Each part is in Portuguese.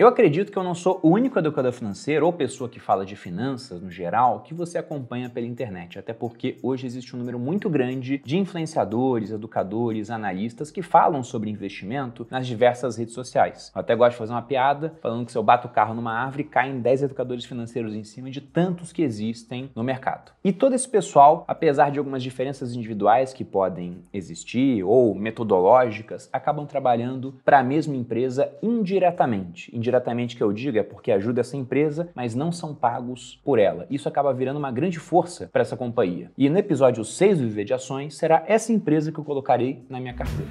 Eu acredito que eu não sou o único educador financeiro ou pessoa que fala de finanças no geral que você acompanha pela internet, até porque hoje existe um número muito grande de influenciadores, educadores, analistas que falam sobre investimento nas diversas redes sociais. Eu até gosto de fazer uma piada falando que se eu bato o carro numa árvore, caem 10 educadores financeiros em cima de tantos que existem no mercado. E todo esse pessoal, apesar de algumas diferenças individuais que podem existir ou metodológicas, acabam trabalhando para a mesma empresa indiretamente, indiretamente diretamente que eu digo é porque ajuda essa empresa, mas não são pagos por ela. Isso acaba virando uma grande força para essa companhia. E no episódio 6 do Viver de Ações, será essa empresa que eu colocarei na minha carteira.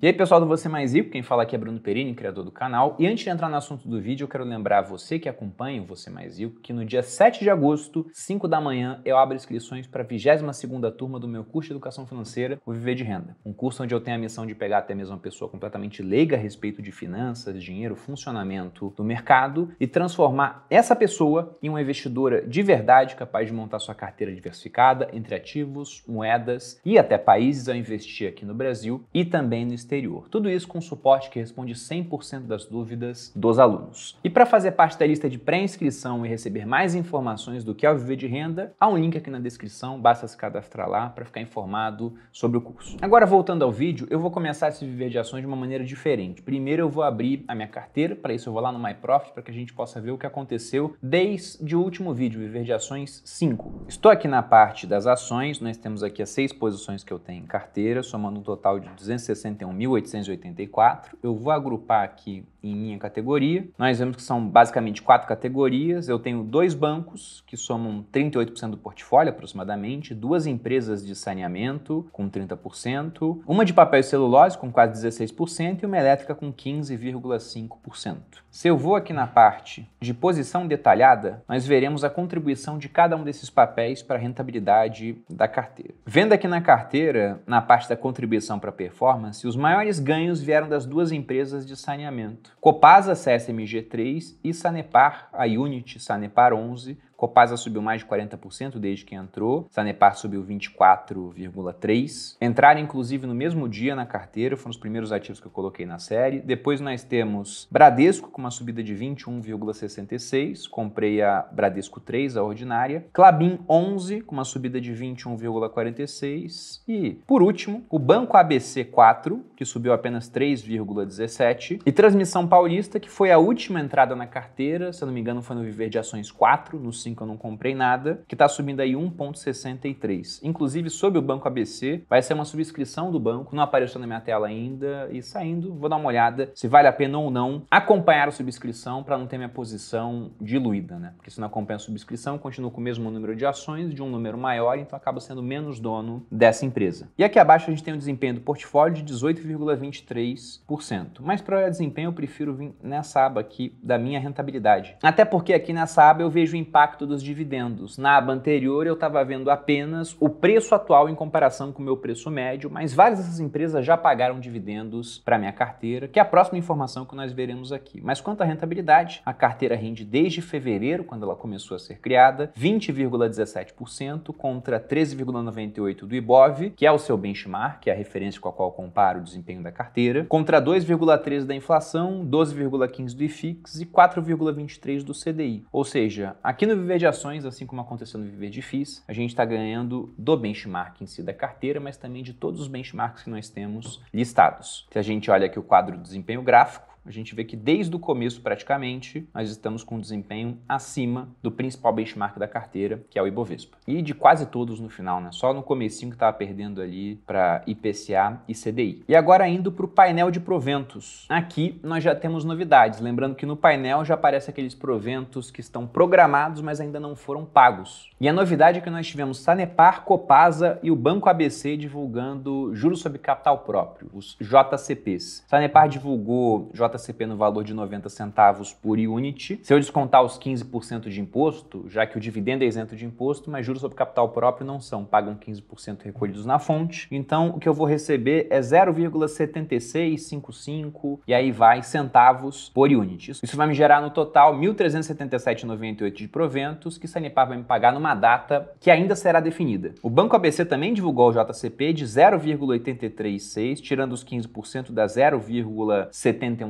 E aí, pessoal do Você Mais Rico, quem fala aqui é Bruno Perini, criador do canal. E antes de entrar no assunto do vídeo, eu quero lembrar você que acompanha o Você Mais Rico que no dia 7 de agosto, 5 da manhã, eu abro inscrições para a 22 turma do meu curso de Educação Financeira, o Viver de Renda. Um curso onde eu tenho a missão de pegar até mesmo uma pessoa completamente leiga a respeito de finanças, dinheiro, funcionamento do mercado e transformar essa pessoa em uma investidora de verdade, capaz de montar sua carteira diversificada entre ativos, moedas e até países a investir aqui no Brasil e também no exterior. Tudo isso com suporte que responde 100% das dúvidas dos alunos. E para fazer parte da lista de pré-inscrição e receber mais informações do que ao é Viver de Renda, há um link aqui na descrição, basta se cadastrar lá para ficar informado sobre o curso. Agora, voltando ao vídeo, eu vou começar esse Viver de Ações de uma maneira diferente. Primeiro, eu vou abrir a minha carteira, para isso eu vou lá no MyProfit para que a gente possa ver o que aconteceu desde o último vídeo, Viver de Ações 5. Estou aqui na parte das ações, nós temos aqui as seis posições que eu tenho em carteira, somando um total de 261 1884. Eu vou agrupar aqui em minha categoria. Nós vemos que são basicamente quatro categorias. Eu tenho dois bancos que somam 38% do portfólio aproximadamente, duas empresas de saneamento com 30%, uma de papel e celulose com quase 16% e uma elétrica com 15,5%. Se eu vou aqui na parte de posição detalhada, nós veremos a contribuição de cada um desses papéis para a rentabilidade da carteira. Vendo aqui na carteira, na parte da contribuição para a performance, os mais maiores ganhos vieram das duas empresas de saneamento. Copasa CSMG3 e Sanepar, a Unity Sanepar 11, Copasa subiu mais de 40% desde que entrou, Sanepar subiu 24,3%. Entraram, inclusive, no mesmo dia na carteira, foram os primeiros ativos que eu coloquei na série. Depois nós temos Bradesco com uma subida de 21,66%, comprei a Bradesco 3, a ordinária. Clabin 11 com uma subida de 21,46%. E, por último, o Banco ABC 4, que subiu apenas 3,17%. E Transmissão Paulista, que foi a última entrada na carteira, se eu não me engano foi no Viver de Ações 4, no 5 5 assim, eu não comprei nada, que está subindo aí 1,63. Inclusive, sobre o Banco ABC, vai ser uma subscrição do banco, não apareceu na minha tela ainda, e saindo, vou dar uma olhada se vale a pena ou não acompanhar a subscrição para não ter minha posição diluída, né? Porque se não acompanha a subscrição, continuo com o mesmo número de ações, de um número maior, então acaba sendo menos dono dessa empresa. E aqui abaixo a gente tem o um desempenho do portfólio de 18,23%. Mas para olhar desempenho, eu prefiro vir nessa aba aqui da minha rentabilidade. Até porque aqui nessa aba eu vejo o impacto impacto dos dividendos. Na aba anterior, eu estava vendo apenas o preço atual em comparação com o meu preço médio, mas várias dessas empresas já pagaram dividendos para minha carteira, que é a próxima informação que nós veremos aqui. Mas quanto à rentabilidade, a carteira rende desde fevereiro, quando ela começou a ser criada, 20,17% contra 13,98% do IBOV, que é o seu benchmark, que é a referência com a qual compara o desempenho da carteira, contra 2,13% da inflação, 12,15% do IFIX e 4,23% do CDI. Ou seja, aqui no Viver de Ações, assim como aconteceu no Viver de FIIs, a gente está ganhando do benchmark em si da carteira, mas também de todos os benchmarks que nós temos listados. Se a gente olha aqui o quadro desempenho gráfico, a gente vê que desde o começo, praticamente, nós estamos com um desempenho acima do principal benchmark da carteira, que é o Ibovespa. E de quase todos no final, né? Só no comecinho que estava perdendo ali para IPCA e CDI. E agora indo para o painel de proventos. Aqui nós já temos novidades. Lembrando que no painel já aparece aqueles proventos que estão programados, mas ainda não foram pagos. E a novidade é que nós tivemos Sanepar, Copasa e o Banco ABC divulgando juros sobre capital próprio, os JCPs. Sanepar divulgou JCP JCP no valor de 90 centavos por unit. Se eu descontar os 15% de imposto, já que o dividendo é isento de imposto, mas juros sobre capital próprio não são, pagam 15% recolhidos na fonte. Então, o que eu vou receber é 0,7655 e aí vai centavos por unit. Isso vai me gerar no total 1.377,98 de proventos, que Sanepar vai me pagar numa data que ainda será definida. O Banco ABC também divulgou o JCP de 0,836, tirando os 15% da 0,71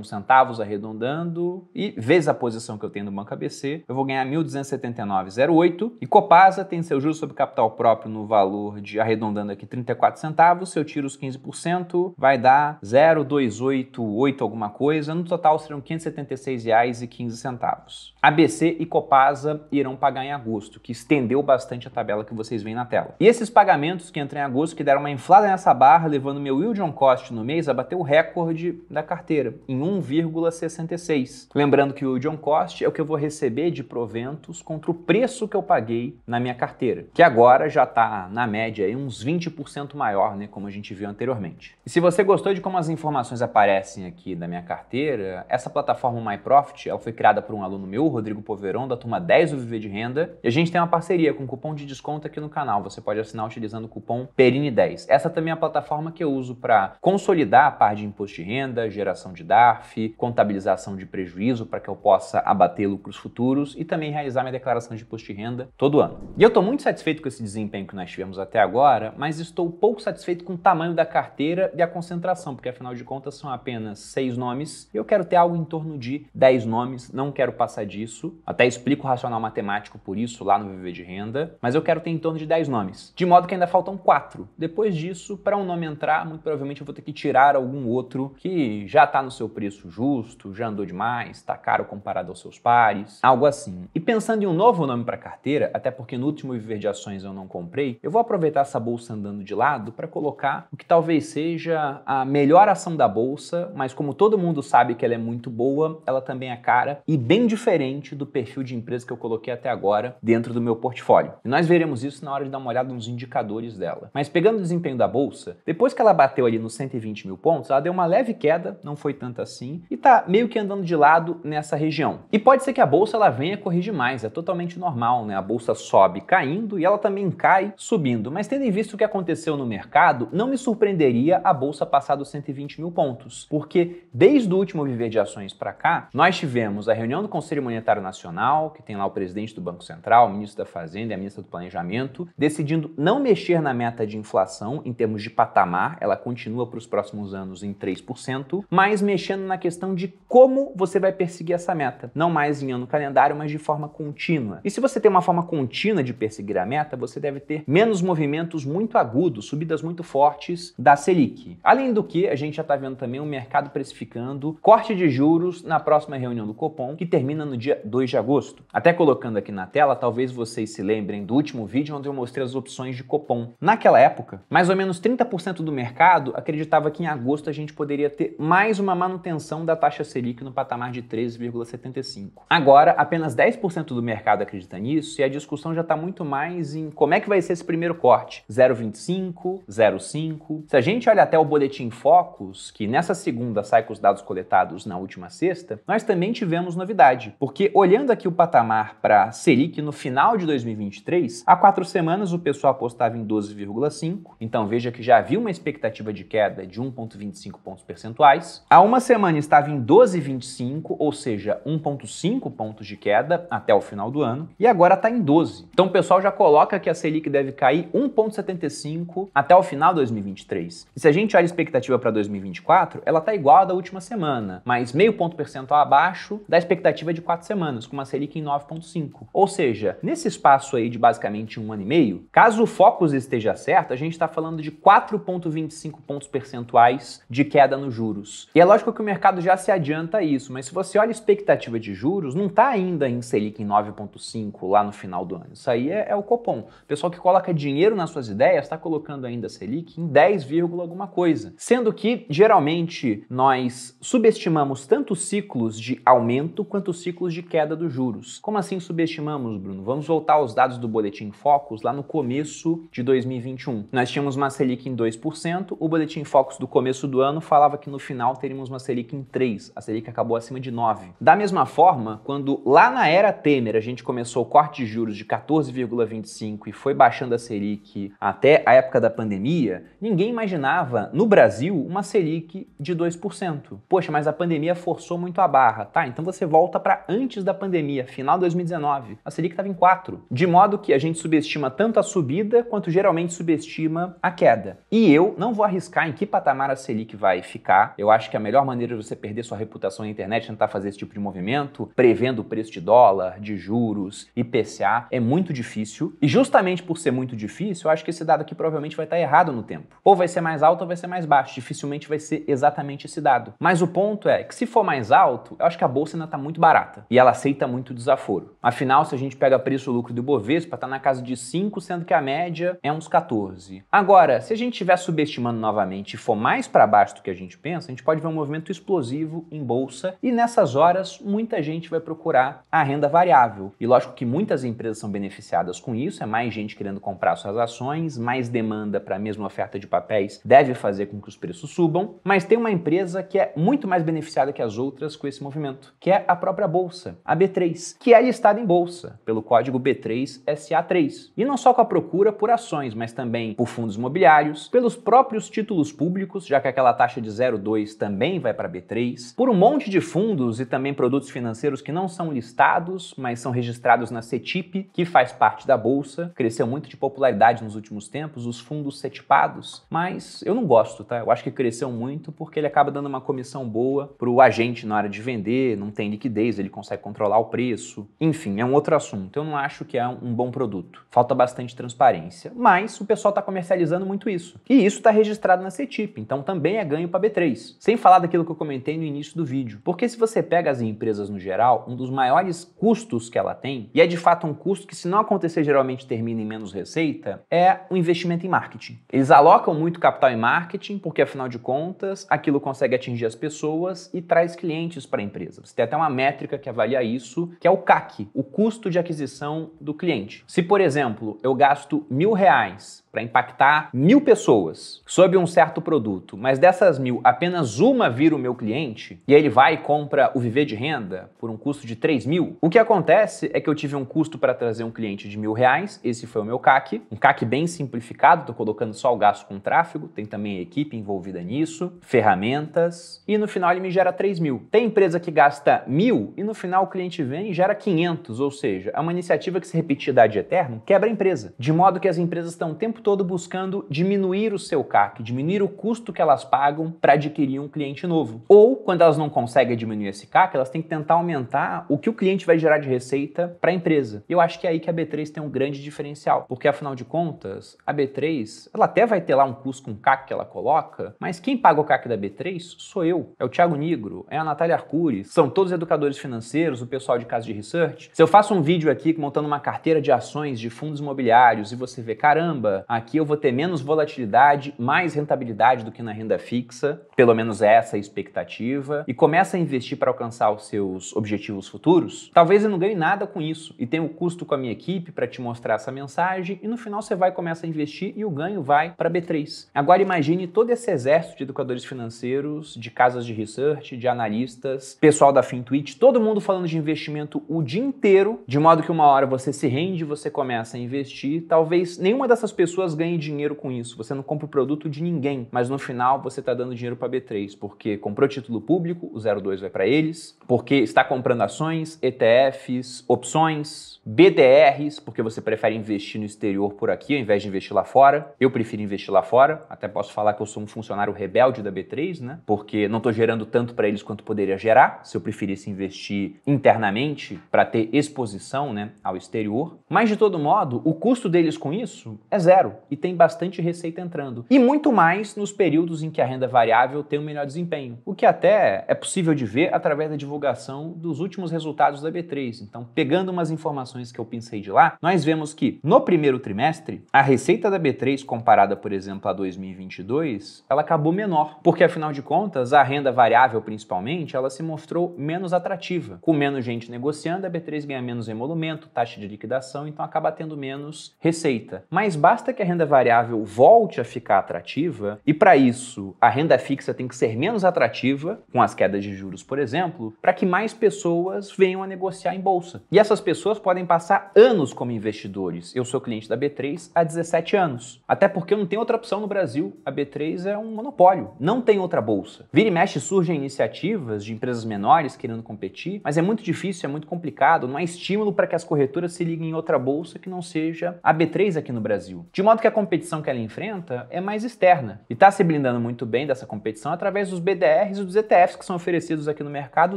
centavos, arredondando, e vezes a posição que eu tenho no Banco ABC, eu vou ganhar 1.279,08. E Copasa tem seu juros sobre capital próprio no valor de, arredondando aqui, 34 centavos. Se eu tiro os 15%, vai dar 0,288 alguma coisa. No total serão R$ 576,15. ABC e Copasa irão pagar em agosto, que estendeu bastante a tabela que vocês veem na tela. E esses pagamentos que entram em agosto, que deram uma inflada nessa barra, levando meu yield on cost no mês a bater o recorde da carteira, em um 1,66. Lembrando que o John Cost é o que eu vou receber de proventos contra o preço que eu paguei na minha carteira, que agora já está na média aí, uns 20% maior, né, como a gente viu anteriormente. E se você gostou de como as informações aparecem aqui da minha carteira, essa plataforma MyProfit ela foi criada por um aluno meu, Rodrigo Poveron, da turma 10 do Viver de Renda, e a gente tem uma parceria com cupom de desconto aqui no canal. Você pode assinar utilizando o cupom PERINE10. Essa também é a plataforma que eu uso para consolidar a parte de imposto de renda, geração de DARF, contabilização de prejuízo para que eu possa abater lucros futuros e também realizar minha declaração de imposto de renda todo ano. E eu estou muito satisfeito com esse desempenho que nós tivemos até agora, mas estou pouco satisfeito com o tamanho da carteira e a concentração, porque afinal de contas são apenas seis nomes e eu quero ter algo em torno de dez nomes, não quero passar disso. Até explico o racional matemático por isso lá no Viver de Renda, mas eu quero ter em torno de dez nomes, de modo que ainda faltam quatro. Depois disso, para um nome entrar, muito provavelmente eu vou ter que tirar algum outro que já está no seu preço preço justo, já andou demais, está caro comparado aos seus pares, algo assim. E pensando em um novo nome para carteira, até porque no último viver de ações eu não comprei, eu vou aproveitar essa bolsa andando de lado para colocar o que talvez seja a melhor ação da bolsa, mas como todo mundo sabe que ela é muito boa, ela também é cara e bem diferente do perfil de empresa que eu coloquei até agora dentro do meu portfólio. E nós veremos isso na hora de dar uma olhada nos indicadores dela. Mas pegando o desempenho da bolsa, depois que ela bateu ali nos 120 mil pontos, ela deu uma leve queda, não foi tanto assim assim e tá meio que andando de lado nessa região. E pode ser que a bolsa ela venha corrigir mais, é totalmente normal, né? A bolsa sobe caindo e ela também cai subindo. Mas tendo em vista o que aconteceu no mercado, não me surpreenderia a bolsa passar dos 120 mil pontos, porque desde o último viver de ações para cá, nós tivemos a reunião do Conselho Monetário Nacional, que tem lá o presidente do Banco Central, o ministro da Fazenda e a ministra do Planejamento, decidindo não mexer na meta de inflação em termos de patamar, ela continua para os próximos anos em 3%, mas mexendo na questão de como você vai perseguir essa meta. Não mais em ano calendário, mas de forma contínua. E se você tem uma forma contínua de perseguir a meta, você deve ter menos movimentos muito agudos, subidas muito fortes da Selic. Além do que, a gente já está vendo também o mercado precificando corte de juros na próxima reunião do Copom, que termina no dia 2 de agosto. Até colocando aqui na tela, talvez vocês se lembrem do último vídeo onde eu mostrei as opções de Copom. Naquela época, mais ou menos 30% do mercado acreditava que em agosto a gente poderia ter mais uma manutenção manutenção da taxa Selic no patamar de 13,75. Agora, apenas 10% do mercado acredita nisso e a discussão já está muito mais em como é que vai ser esse primeiro corte: 0,25, 0,5. Se a gente olha até o boletim Focus, que nessa segunda sai com os dados coletados na última sexta, nós também tivemos novidade, porque olhando aqui o patamar para Selic no final de 2023, há quatro semanas o pessoal apostava em 12,5, então veja que já havia uma expectativa de queda de 1,25 pontos percentuais. Há uma semana estava em 12,25, ou seja, 1,5 pontos de queda até o final do ano, e agora está em 12. Então o pessoal já coloca que a Selic deve cair 1,75 até o final de 2023. E se a gente olha a expectativa para 2024, ela está igual à da última semana, mas meio ponto percentual abaixo da expectativa de quatro semanas, com uma Selic em 9,5. Ou seja, nesse espaço aí de basicamente um ano e meio, caso o Focus esteja certo, a gente está falando de 4,25 pontos percentuais de queda nos juros. E é lógico que o mercado mercado já se adianta isso, mas se você olha a expectativa de juros, não está ainda em Selic em 9,5 lá no final do ano. Isso aí é, é o Copom. O pessoal que coloca dinheiro nas suas ideias está colocando ainda Selic em 10, alguma coisa. Sendo que, geralmente, nós subestimamos tanto os ciclos de aumento quanto os ciclos de queda dos juros. Como assim subestimamos, Bruno? Vamos voltar aos dados do Boletim Focus lá no começo de 2021. Nós tínhamos uma Selic em 2%, o Boletim Focus do começo do ano falava que no final teríamos uma Selic Selic em 3, a Selic acabou acima de 9. Da mesma forma, quando lá na era Temer a gente começou o corte de juros de 14,25 e foi baixando a Selic até a época da pandemia, ninguém imaginava no Brasil uma Selic de 2%. Poxa, mas a pandemia forçou muito a barra, tá? Então você volta para antes da pandemia, final de 2019. A Selic estava em 4. De modo que a gente subestima tanto a subida quanto geralmente subestima a queda. E eu não vou arriscar em que patamar a Selic vai ficar. Eu acho que a melhor maneira você perder sua reputação na internet, tentar fazer esse tipo de movimento, prevendo o preço de dólar, de juros, IPCA, é muito difícil. E justamente por ser muito difícil, eu acho que esse dado aqui provavelmente vai estar errado no tempo. Ou vai ser mais alto ou vai ser mais baixo. Dificilmente vai ser exatamente esse dado. Mas o ponto é que se for mais alto, eu acho que a bolsa ainda está muito barata. E ela aceita muito desaforo. Afinal, se a gente pega preço-lucro do Bovespa, está na casa de 5, sendo que a média é uns 14. Agora, se a gente estiver subestimando novamente e for mais para baixo do que a gente pensa, a gente pode ver um movimento explosivo explosivo em bolsa e nessas horas muita gente vai procurar a renda variável. E lógico que muitas empresas são beneficiadas com isso, é mais gente querendo comprar suas ações, mais demanda para a mesma oferta de papéis deve fazer com que os preços subam, mas tem uma empresa que é muito mais beneficiada que as outras com esse movimento, que é a própria bolsa, a B3, que é listada em bolsa pelo código B3SA3. E não só com a procura por ações, mas também por fundos imobiliários, pelos próprios títulos públicos, já que aquela taxa de 0,2 também vai para a B3, por um monte de fundos e também produtos financeiros que não são listados, mas são registrados na CETIP, que faz parte da bolsa. Cresceu muito de popularidade nos últimos tempos, os fundos CETIPados, mas eu não gosto, tá? Eu acho que cresceu muito porque ele acaba dando uma comissão boa para o agente na hora de vender, não tem liquidez, ele consegue controlar o preço. Enfim, é um outro assunto. Eu não acho que é um bom produto. Falta bastante transparência, mas o pessoal está comercializando muito isso. E isso está registrado na CETIP, então também é ganho para B3. Sem falar daquilo que eu comentei no início do vídeo. Porque se você pega as empresas no geral, um dos maiores custos que ela tem, e é de fato um custo que, se não acontecer, geralmente termina em menos receita, é o investimento em marketing. Eles alocam muito capital em marketing, porque afinal de contas, aquilo consegue atingir as pessoas e traz clientes para a empresa. Você tem até uma métrica que avalia isso, que é o CAC, o custo de aquisição do cliente. Se, por exemplo, eu gasto mil reais para impactar mil pessoas sob um certo produto, mas dessas mil apenas uma vira o meu cliente e ele vai e compra o viver de renda por um custo de 3 mil, o que acontece é que eu tive um custo para trazer um cliente de mil reais, esse foi o meu CAC, um CAC bem simplificado, estou colocando só o gasto com tráfego, tem também a equipe envolvida nisso, ferramentas e no final ele me gera 3 mil. Tem empresa que gasta mil e no final o cliente vem e gera 500, ou seja, é uma iniciativa que se repetir de eterno quebra a empresa, de modo que as empresas estão o tempo todo todo buscando diminuir o seu CAC, diminuir o custo que elas pagam para adquirir um cliente novo. Ou, quando elas não conseguem diminuir esse CAC, elas têm que tentar aumentar o que o cliente vai gerar de receita para a empresa. E eu acho que é aí que a B3 tem um grande diferencial, porque afinal de contas, a B3, ela até vai ter lá um custo com um CAC que ela coloca, mas quem paga o CAC da B3 sou eu, é o Thiago Nigro, é a Natália Arcuri, são todos educadores financeiros, o pessoal de casa de research. Se eu faço um vídeo aqui montando uma carteira de ações de fundos imobiliários e você vê, caramba, aqui eu vou ter menos volatilidade, mais rentabilidade do que na renda fixa, pelo menos essa é a expectativa, e começa a investir para alcançar os seus objetivos futuros, talvez eu não ganhe nada com isso e tenha o um custo com a minha equipe para te mostrar essa mensagem e no final você vai começar a investir e o ganho vai para B3. Agora imagine todo esse exército de educadores financeiros, de casas de research, de analistas, pessoal da Fintuit, todo mundo falando de investimento o dia inteiro, de modo que uma hora você se rende, você começa a investir, talvez nenhuma dessas pessoas pessoas ganhem dinheiro com isso. Você não compra o produto de ninguém, mas no final você está dando dinheiro para B3, porque comprou título público, o 02 vai para eles, porque está comprando ações, ETFs, opções, BDRs, porque você prefere investir no exterior por aqui ao invés de investir lá fora. Eu prefiro investir lá fora, até posso falar que eu sou um funcionário rebelde da B3, né? Porque não estou gerando tanto para eles quanto poderia gerar, se eu preferisse investir internamente para ter exposição né, ao exterior. Mas de todo modo, o custo deles com isso é zero e tem bastante receita entrando. E muito mais nos períodos em que a renda variável tem o um melhor desempenho, o que até é possível de ver através da divulgação dos últimos resultados da B3. Então, pegando umas informações informações que eu pensei de lá, nós vemos que no primeiro trimestre, a receita da B3 comparada, por exemplo, a 2022, ela acabou menor, porque afinal de contas, a renda variável principalmente, ela se mostrou menos atrativa. Com menos gente negociando, a B3 ganha menos emolumento, taxa de liquidação, então acaba tendo menos receita. Mas basta que a renda variável volte a ficar atrativa, e para isso, a renda fixa tem que ser menos atrativa, com as quedas de juros, por exemplo, para que mais pessoas venham a negociar em bolsa. E essas pessoas podem podem passar anos como investidores. Eu sou cliente da B3 há 17 anos. Até porque eu não tenho outra opção no Brasil. A B3 é um monopólio, não tem outra bolsa. Vira e mexe surgem iniciativas de empresas menores querendo competir, mas é muito difícil, é muito complicado, não há estímulo para que as corretoras se liguem em outra bolsa que não seja a B3 aqui no Brasil. De modo que a competição que ela enfrenta é mais externa e está se blindando muito bem dessa competição através dos BDRs e dos ETFs que são oferecidos aqui no mercado,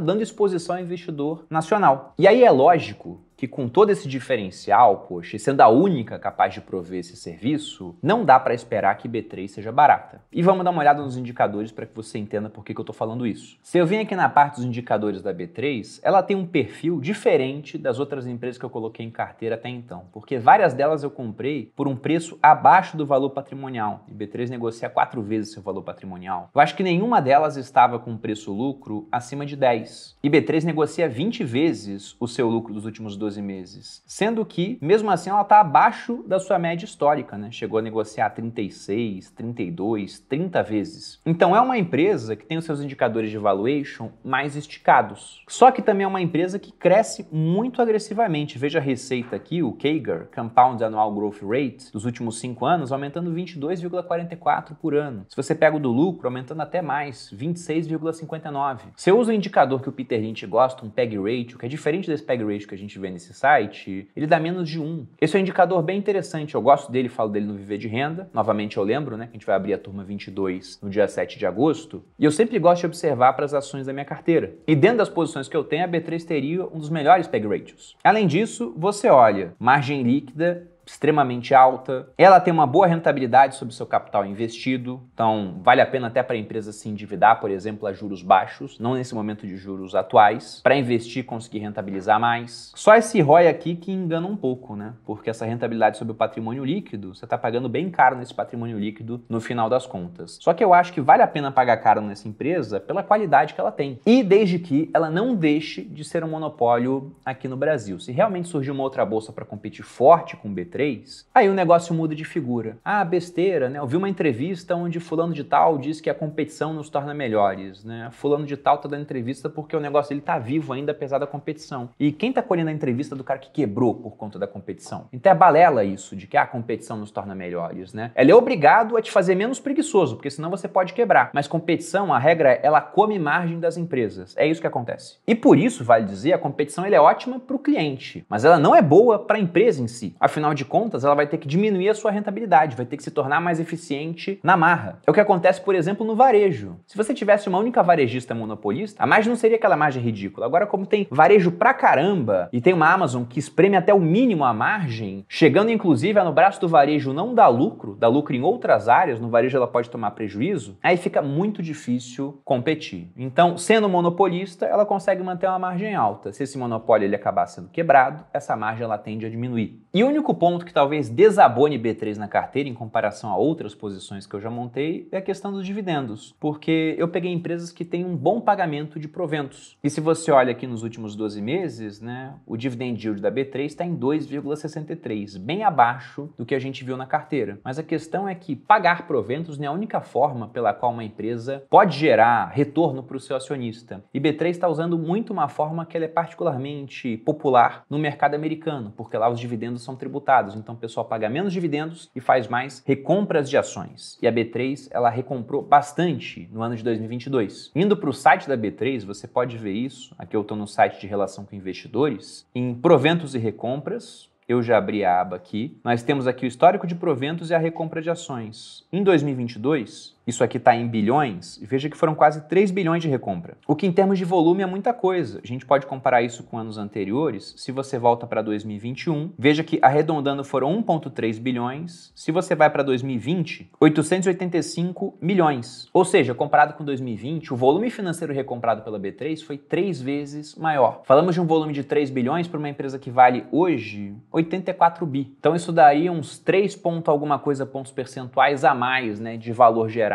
dando exposição ao investidor nacional. E aí é lógico que com todo esse diferencial, poxa, sendo a única capaz de prover esse serviço, não dá para esperar que B3 seja barata. E vamos dar uma olhada nos indicadores para que você entenda por que, que eu estou falando isso. Se eu vim aqui na parte dos indicadores da B3, ela tem um perfil diferente das outras empresas que eu coloquei em carteira até então, porque várias delas eu comprei por um preço abaixo do valor patrimonial. E B3 negocia quatro vezes seu valor patrimonial. Eu acho que nenhuma delas estava com preço lucro acima de 10. E B3 negocia 20 vezes o seu lucro dos últimos 12 12 meses. Sendo que, mesmo assim, ela está abaixo da sua média histórica, né? Chegou a negociar 36, 32, 30 vezes. Então é uma empresa que tem os seus indicadores de valuation mais esticados. Só que também é uma empresa que cresce muito agressivamente. Veja a receita aqui, o CAGR, Compound Annual Growth Rate, dos últimos 5 anos, aumentando 22,44 por ano. Se você pega o do lucro, aumentando até mais, 26,59. Se eu uso o indicador que o Peter Lynch gosta, um PEG Ratio, que é diferente desse PEG Ratio que a gente vê nesse site, ele dá menos de um. Esse é um indicador bem interessante, eu gosto dele, falo dele no Viver de Renda. Novamente eu lembro, né, que a gente vai abrir a turma 22 no dia 7 de agosto, e eu sempre gosto de observar para as ações da minha carteira. E dentro das posições que eu tenho, a B3 teria um dos melhores peg ratios. Além disso, você olha margem líquida extremamente alta. Ela tem uma boa rentabilidade sobre seu capital investido, então vale a pena até para a empresa se endividar, por exemplo, a juros baixos, não nesse momento de juros atuais, para investir conseguir rentabilizar mais. Só esse ROI aqui que engana um pouco, né? Porque essa rentabilidade sobre o patrimônio líquido, você está pagando bem caro nesse patrimônio líquido no final das contas. Só que eu acho que vale a pena pagar caro nessa empresa pela qualidade que ela tem. E desde que ela não deixe de ser um monopólio aqui no Brasil. Se realmente surgir uma outra bolsa para competir forte com o BP 2003, aí o negócio muda de figura. Ah, besteira, né? Eu vi uma entrevista onde fulano de tal diz que a competição nos torna melhores, né? Fulano de tal tá dando entrevista porque o negócio dele tá vivo ainda apesar da competição. E quem tá colhendo a entrevista do cara que quebrou por conta da competição? Então é balela isso, de que ah, a competição nos torna melhores, né? Ela é obrigado a te fazer menos preguiçoso, porque senão você pode quebrar. Mas competição, a regra é, ela come margem das empresas. É isso que acontece. E por isso, vale dizer, a competição ela é ótima para o cliente, mas ela não é boa para a empresa em si. Afinal de de contas, ela vai ter que diminuir a sua rentabilidade, vai ter que se tornar mais eficiente na marra. É o que acontece, por exemplo, no varejo. Se você tivesse uma única varejista monopolista, a margem não seria aquela margem ridícula. Agora, como tem varejo pra caramba e tem uma Amazon que espreme até o mínimo a margem, chegando inclusive a no braço do varejo não dá lucro, dá lucro em outras áreas, no varejo ela pode tomar prejuízo, aí fica muito difícil competir. Então, sendo monopolista, ela consegue manter uma margem alta. Se esse monopólio ele acabar sendo quebrado, essa margem ela tende a diminuir. E o único ponto ponto que talvez desabone B3 na carteira em comparação a outras posições que eu já montei é a questão dos dividendos, porque eu peguei empresas que têm um bom pagamento de proventos. E se você olha aqui nos últimos 12 meses, né, o dividend yield da B3 está em 2,63, bem abaixo do que a gente viu na carteira. Mas a questão é que pagar proventos não é a única forma pela qual uma empresa pode gerar retorno para o seu acionista. E B3 está usando muito uma forma que é particularmente popular no mercado americano, porque lá os dividendos são tributados então o pessoal paga menos dividendos e faz mais recompras de ações. E a B3 ela recomprou bastante no ano de 2022. Indo para o site da B3, você pode ver isso. Aqui eu estou no site de relação com investidores. Em proventos e recompras, eu já abri a aba aqui. Nós temos aqui o histórico de proventos e a recompra de ações. Em 2022, isso aqui está em bilhões, veja que foram quase 3 bilhões de recompra. O que, em termos de volume, é muita coisa. A gente pode comparar isso com anos anteriores. Se você volta para 2021, veja que arredondando foram 1,3 bilhões. Se você vai para 2020, 885 milhões. Ou seja, comparado com 2020, o volume financeiro recomprado pela B3 foi três vezes maior. Falamos de um volume de 3 bilhões para uma empresa que vale hoje 84 bi. Então isso daria uns 3 ponto alguma coisa pontos percentuais a mais né, de valor gerado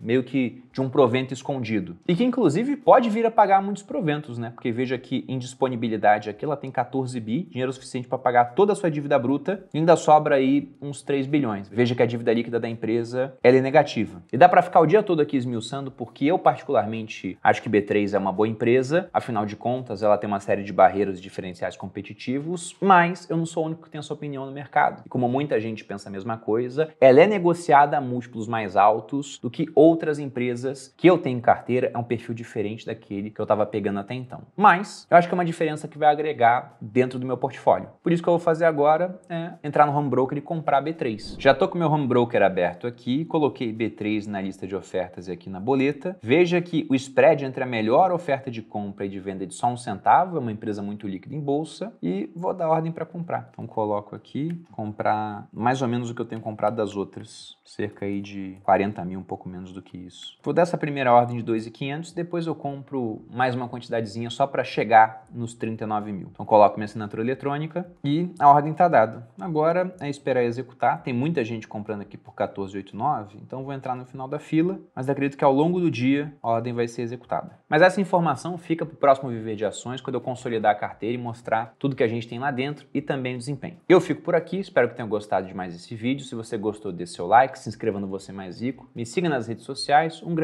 meio que de um provento escondido. E que inclusive pode vir a pagar muitos proventos, né? Porque veja que indisponibilidade aqui ela tem 14 bi, dinheiro suficiente para pagar toda a sua dívida bruta, e ainda sobra aí uns 3 bilhões. Veja que a dívida líquida da empresa ela é negativa. E dá para ficar o dia todo aqui esmiuçando, porque eu particularmente acho que B3 é uma boa empresa, afinal de contas ela tem uma série de barreiras e diferenciais competitivos, mas eu não sou o único que tem essa opinião no mercado. E como muita gente pensa a mesma coisa, ela é negociada a múltiplos mais altos do que outras empresas empresas que eu tenho em carteira é um perfil diferente daquele que eu estava pegando até então. Mas eu acho que é uma diferença que vai agregar dentro do meu portfólio. Por isso que eu vou fazer agora é entrar no home broker e comprar B3. Já estou com meu home broker aberto aqui, coloquei B3 na lista de ofertas e aqui na boleta. Veja que o spread entre a melhor oferta de compra e de venda é de só um centavo, é uma empresa muito líquida em bolsa, e vou dar ordem para comprar. Então coloco aqui, comprar mais ou menos o que eu tenho comprado das outras, cerca aí de 40 mil, um pouco menos do que isso. Vou dessa primeira ordem de 2,500, depois eu compro mais uma quantidadezinha só para chegar nos 39 mil. Então coloco minha assinatura eletrônica e a ordem está dada. Agora é esperar executar. Tem muita gente comprando aqui por 14,89, então vou entrar no final da fila, mas acredito que ao longo do dia a ordem vai ser executada. Mas essa informação fica para o próximo Viver de Ações, quando eu consolidar a carteira e mostrar tudo que a gente tem lá dentro e também o desempenho. Eu fico por aqui, espero que tenham gostado de mais esse vídeo. Se você gostou, dê seu like, se inscreva no Você Mais Rico, me siga nas redes sociais. Um grande